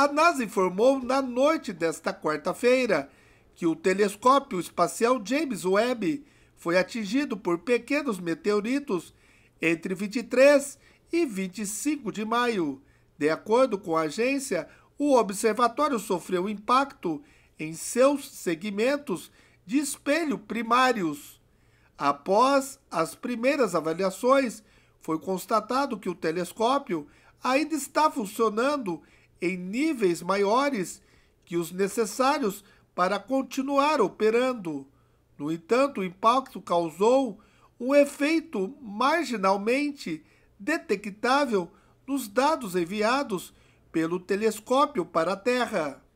A NASA informou na noite desta quarta-feira que o telescópio espacial James Webb foi atingido por pequenos meteoritos entre 23 e 25 de maio. De acordo com a agência, o observatório sofreu impacto em seus segmentos de espelho primários. Após as primeiras avaliações, foi constatado que o telescópio ainda está funcionando em níveis maiores que os necessários para continuar operando. No entanto, o impacto causou um efeito marginalmente detectável nos dados enviados pelo telescópio para a Terra.